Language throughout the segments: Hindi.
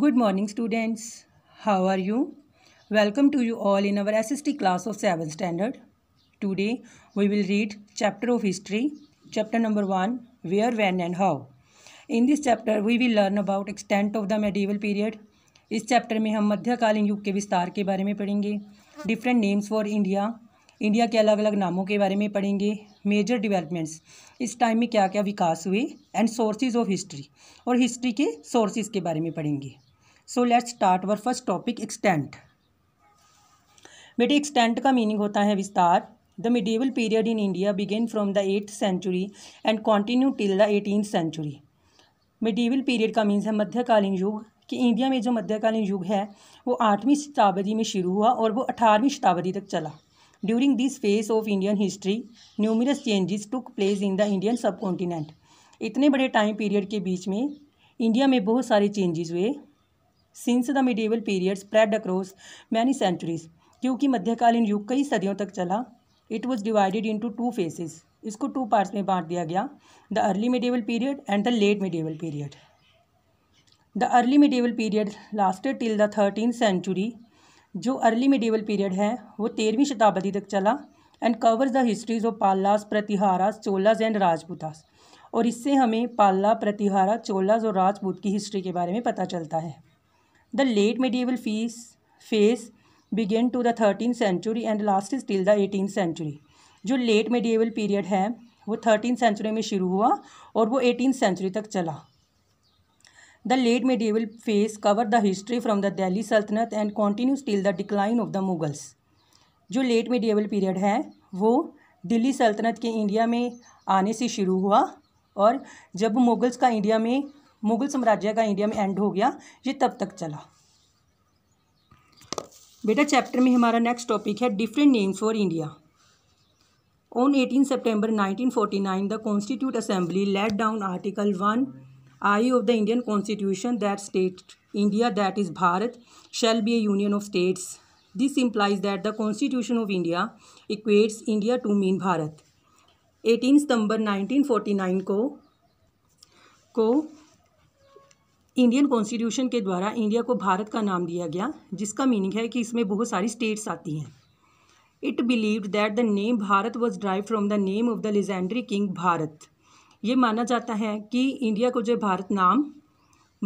Good morning students how are you welcome to you all in our S S T class of seven standard today we will read chapter of history chapter number one where when and how in this chapter we will learn about extent of the medieval period इस चैप्टर में हम मध्यकालीन युग के विस्तार के बारे में पढ़ेंगे different names for India India के अलग अलग नामों के बारे में पढ़ेंगे मेजर डेवलपमेंट्स इस टाइम में क्या क्या विकास हुए एंड सोर्सेज ऑफ हिस्ट्री और हिस्ट्री के सोर्सेज के बारे में पढ़ेंगे so let's start our first topic extent बेटे एक्सटेंट का मीनिंग होता है विस्तार the medieval period in India began from the eighth century and continue till the eighteen century medieval period का मीन्स है मध्यकालीन युग कि इंडिया में जो मध्यकालीन युग है वो आठवीं शताब्दी में शुरू हुआ और वो अठारहवीं शताब्दी तक चला during this phase of Indian history numerous changes took place in the Indian subcontinent इतने बड़े टाइम पीरियड के बीच में इंडिया में बहुत सारे चेंजेस हुए since the medieval period spread across many centuries क्योंकि मध्यकालीन युग कई सदियों तक चला it was divided into two phases इसको टू पार्ट्स में बांट दिया गया the early medieval period and the late medieval period the early medieval period lasted till the thirteen century जो अर्ली मिडिवल पीरियड है वो तेरहवीं शताब्दी तक चला and covers the histories of Palas Pratiharas Cholas and राजपूतास और इससे हमें पाला प्रतिहारा चोलाज और राजपूत की हिस्ट्री के बारे में पता चलता है the late medieval phase phase began to the thirteen century and last is till the eighteen century जो लेट मेडिएबल पीरियड है वो थर्टीन सेंचुरी में शुरू हुआ और वो एटीन सेंचुरी तक चला the late medieval phase cover the history from the Delhi Sultanate and continue till the decline of the Mughals जो लेट मेडिएबल पीरियड है वो दिल्ली सल्तनत के इंडिया में आने से शुरू हुआ और जब मुगल्स का इंडिया में मुगल साम्राज्य का इंडिया में एंड हो गया ये तब तक चला बेटा चैप्टर में हमारा नेक्स्ट टॉपिक है different names for India on nineteen forty nine the constitute assembly laid down article one I of the Indian constitution that state India that is Bharat shall be a union of states this implies that the constitution of India equates India to mean Bharat 18 सितंबर 1949 को को इंडियन कॉन्स्टिट्यूशन के द्वारा इंडिया को भारत का नाम दिया गया जिसका मीनिंग है कि इसमें बहुत सारी स्टेट्स आती हैं it believe that the name Bharat was derived from the name of the legendary king Bharat ये माना जाता है कि इंडिया को जो भारत नाम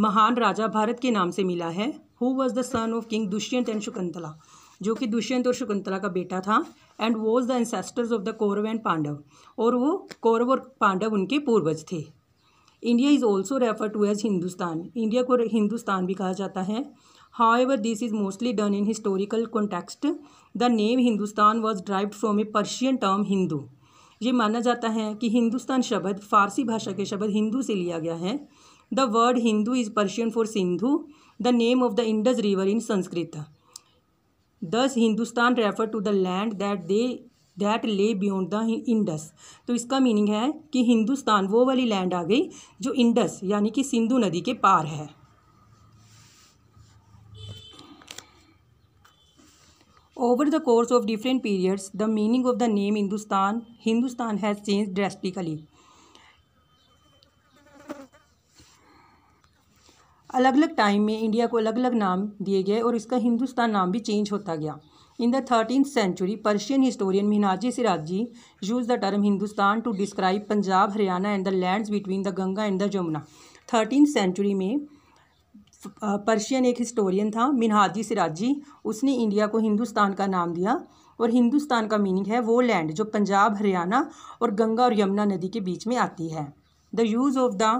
महान राजा भारत के नाम से मिला है who was the son of king Dushyant and Shakuntala जो कि दुष्यंत और शुकंतला का बेटा था and was the ancestors of the Kaurav and Pandav और वो कौरव और पांडव उनके पूर्वज थे India is also refer to as Hindustan India को हिंदुस्तान भी कहा जाता है however this is mostly done in historical context the name Hindustan was derived from a Persian term Hindu ये माना जाता है कि हिंदुस्तान शब्द फारसी भाषा के शब्द हिंदू से लिया गया है the word Hindu is Persian for Sindhu the name of the Indus river in Sanskrit thus Hindustan refer to the land that they that lie beyond the Indus तो इसका मीनिंग है कि हिंदुस्तान वो वाली लैंड आ गई जो इंडस यानी कि सिंधु नदी के पार है over the course of different periods the meaning of the name Hindustan Hindustan has change drastically अलग अलग टाइम में इंडिया को अलग अलग नाम दिए गए और इसका हिंदुस्तान नाम भी चेंज होता गया In the 13th century, Persian historian Mihnaji Siraji used the term Hindustan to describe Punjab, Haryana and the lands between the Ganga and the Jamuna. 13th century में पर्शियन एक हिस्टोरियन था मिनहाजी सिराजी उसने इंडिया को हिंदुस्तान का नाम दिया और हिंदुस्तान का मीनिंग है वो लैंड जो पंजाब हरियाणा और गंगा और यमुना नदी के बीच में आती है the use of the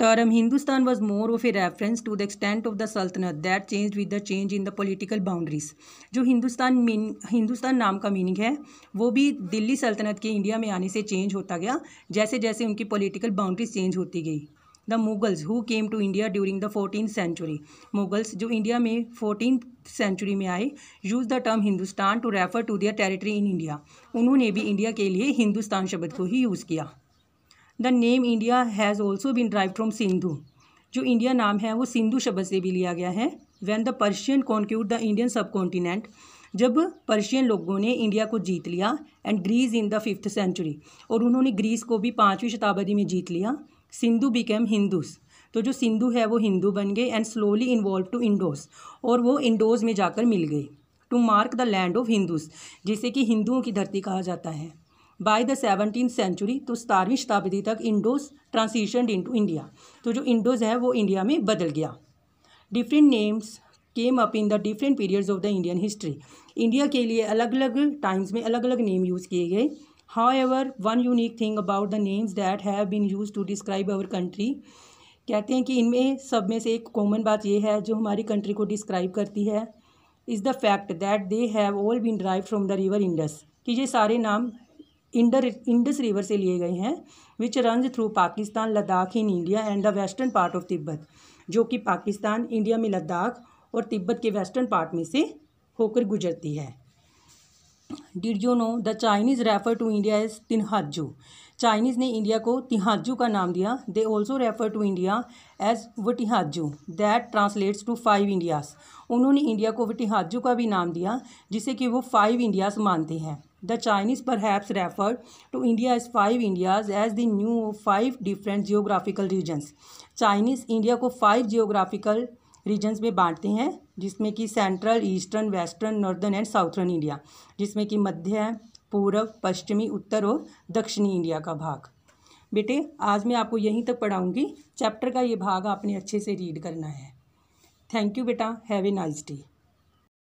term Hindustan was more of a reference to the extent of the sultanate that change with the change in the political boundaries जो हिंदुस्तान मीन हिंदुस्तान नाम का मीनिंग है वो भी दिल्ली सल्तनत के इंडिया में आने से चेंज होता गया जैसे जैसे उनकी पोलिटिकल बाउंड्रीज चेंज होती गई the Mughals who came to India during the fourteen century Mughals जो इंडिया में फोर्टीन सेंचुरी में आए use the term Hindustan to refer to their territory in India उन्होंने भी इंडिया के लिए हिंदुस्तान शब्द को ही यूज़ किया the name India has also been derived from Sindhu जो इंडिया नाम है वो सिंधु शब्द से भी लिया गया है when the Persian conquered the Indian subcontinent जब पर्शियन लोगों ने इंडिया को जीत लिया and Greeks in the fifth century और उन्होंने ग्रीस को भी पाँचवीं शताब्दी में जीत लिया सिंधु बिकेम हिंदूस तो जो सिंधु है वो हिंदू बन गए and slowly involve to Indus और वो इंडोज में जाकर मिल गए to mark the land of Hindus जिसे कि हिंदुओं की धरती कहा जाता है बाय द सेवनटीन सेंचुरी तो सतारवीं शताब्दी तक इंडोज ट्रांसीशन टू इंडिया तो जो इंडोज है वो इंडिया में बदल गया different names came up in the different periods of the Indian history India के लिए अलग अलग टाइम्स में अलग अलग नेम यूज़ किए गए however one unique thing about the names that have been use to describe our country कहते हैं कि इनमें सब में से एक कॉमन बात यह है जो हमारी कंट्री को डिस्क्राइब करती है is the fact that they have all been derived from the river Indus कि ये सारे नाम इंडर इंडस रिवर से लिए गए हैं which run through Pakistan Ladakh in India and the western part of Tibet जो कि पाकिस्तान इंडिया में लद्दाख और तिब्बत के वेस्टर्न पार्ट में से होकर गुजरती है did you know the Chinese refer to India is Tianzhu Chinese ने इंडिया को तिहाजू का नाम दिया they also refer to India as Wu Tianzhu that translates to five Indias उन्होंने इंडिया को वटिहाजू का भी नाम दिया जिसे कि वो फाइव इंडियाज़ मानते हैं the Chinese perhaps refer to India as five Indias as the new five different geographical regions Chinese India को फाइव जियोग्राफिकल रीजन्स में बांटते हैं जिसमें कि central eastern western northern and southern India जिसमें कि मध्य पूर्व पश्चिमी उत्तर और दक्षिणी इंडिया का भाग बेटे आज मैं आपको यहीं तक पढ़ाऊँगी चैप्टर का ये भाग आपने अच्छे से रीड करना है थैंक यू बेटा हैव ए नाइस डे